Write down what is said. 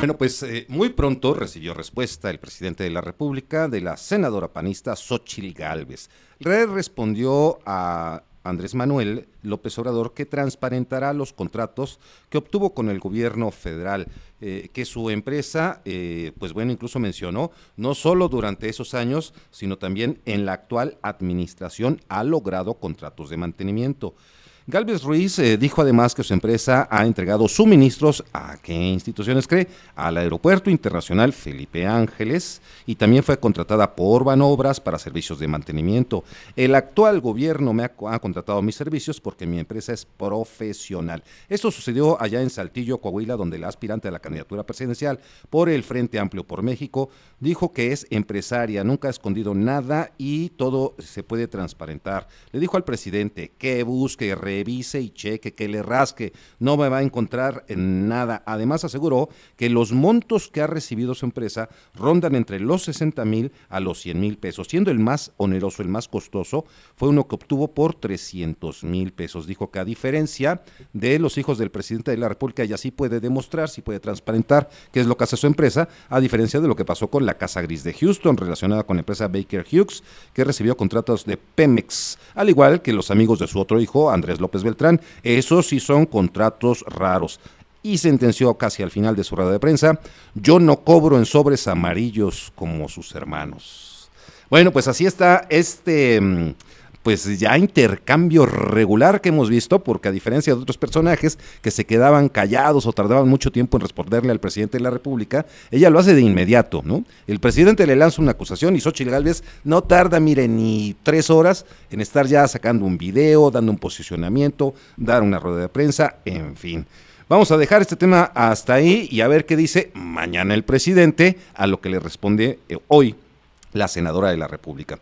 Bueno, pues eh, muy pronto recibió respuesta el presidente de la República de la senadora panista Xochil Gálvez. Re respondió a Andrés Manuel López Obrador que transparentará los contratos que obtuvo con el gobierno federal, eh, que su empresa, eh, pues bueno, incluso mencionó, no solo durante esos años, sino también en la actual administración ha logrado contratos de mantenimiento. Galvez Ruiz eh, dijo además que su empresa ha entregado suministros a qué instituciones cree, al Aeropuerto Internacional Felipe Ángeles y también fue contratada por Banobras para servicios de mantenimiento. El actual gobierno me ha, contratado mis servicios porque mi empresa es profesional. Esto sucedió allá en Saltillo, Coahuila, donde la aspirante a la candidatura presidencial por el Frente Amplio por México dijo que es empresaria, nunca ha escondido nada y todo se puede transparentar. Le dijo al presidente que busque re vice y cheque, que le rasque, no me va a encontrar en nada. Además aseguró que los montos que ha recibido su empresa rondan entre los 60 mil a los 100 mil pesos, siendo el más oneroso, el más costoso, fue uno que obtuvo por 300 mil pesos. Dijo que a diferencia de los hijos del presidente de la República, y así puede demostrar, si puede transparentar qué es lo que hace su empresa, a diferencia de lo que pasó con la Casa Gris de Houston relacionada con la empresa Baker Hughes, que recibió contratos de Pemex, al igual que los amigos de su otro hijo, Andrés López López Beltrán. Esos sí son contratos raros. Y sentenció casi al final de su rueda de prensa, yo no cobro en sobres amarillos como sus hermanos. Bueno, pues así está este... Mm, pues ya intercambio regular que hemos visto, porque a diferencia de otros personajes que se quedaban callados o tardaban mucho tiempo en responderle al presidente de la República, ella lo hace de inmediato, ¿no? El presidente le lanza una acusación y Xochitl Gálvez no tarda, mire, ni tres horas en estar ya sacando un video, dando un posicionamiento, dar una rueda de prensa, en fin. Vamos a dejar este tema hasta ahí y a ver qué dice mañana el presidente a lo que le responde eh, hoy la senadora de la República.